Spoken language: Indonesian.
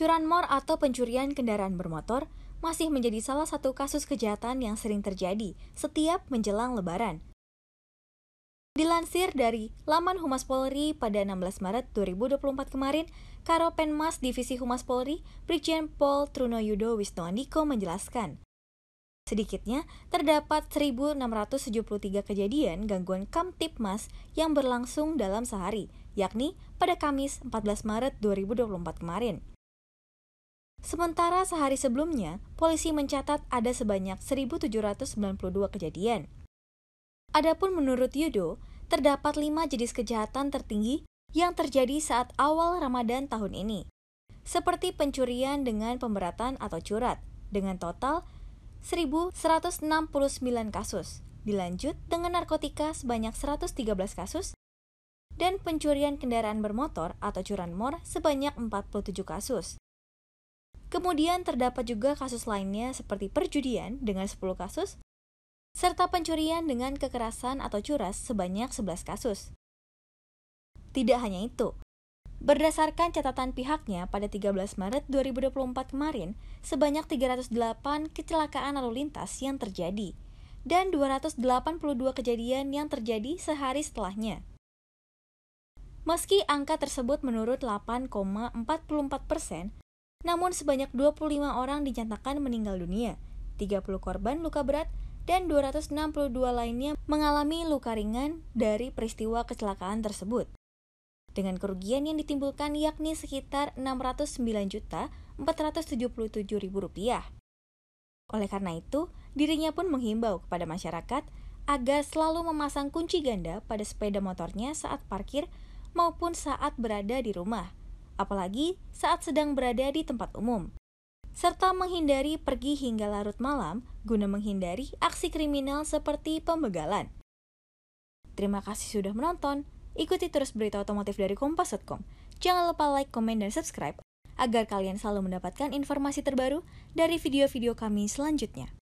Curanmor atau pencurian kendaraan bermotor masih menjadi salah satu kasus kejahatan yang sering terjadi setiap menjelang lebaran. Dilansir dari laman Humas Polri pada 16 Maret 2024 kemarin, Karopenmas Divisi Humas Polri, Brigjen Pol Truno Yudo Wisnuandiko menjelaskan, Sedikitnya, terdapat 1.673 kejadian gangguan Kamtipmas yang berlangsung dalam sehari, yakni pada Kamis 14 Maret 2024 kemarin. Sementara sehari sebelumnya, polisi mencatat ada sebanyak 1.792 kejadian. Adapun menurut Yudo, terdapat lima jenis kejahatan tertinggi yang terjadi saat awal Ramadan tahun ini, seperti pencurian dengan pemberatan atau curat, dengan total 1.169 kasus, dilanjut dengan narkotika sebanyak 113 kasus, dan pencurian kendaraan bermotor atau curanmor sebanyak 47 kasus. Kemudian terdapat juga kasus lainnya seperti perjudian dengan 10 kasus, serta pencurian dengan kekerasan atau curas sebanyak 11 kasus. Tidak hanya itu, Berdasarkan catatan pihaknya, pada 13 Maret 2024 kemarin, sebanyak 308 kecelakaan lalu lintas yang terjadi, dan 282 kejadian yang terjadi sehari setelahnya. Meski angka tersebut menurut 8,44 persen, namun sebanyak 25 orang dinyatakan meninggal dunia, 30 korban luka berat, dan 262 lainnya mengalami luka ringan dari peristiwa kecelakaan tersebut. Dengan kerugian yang ditimbulkan yakni sekitar rp juta ribu rupiah. Oleh karena itu, dirinya pun menghimbau kepada masyarakat agar selalu memasang kunci ganda pada sepeda motornya saat parkir maupun saat berada di rumah apalagi saat sedang berada di tempat umum, serta menghindari pergi hingga larut malam guna menghindari aksi kriminal seperti pembegalan. Terima kasih sudah menonton. Ikuti terus berita otomotif dari Kompas.com. Jangan lupa like, komen, dan subscribe agar kalian selalu mendapatkan informasi terbaru dari video-video kami selanjutnya.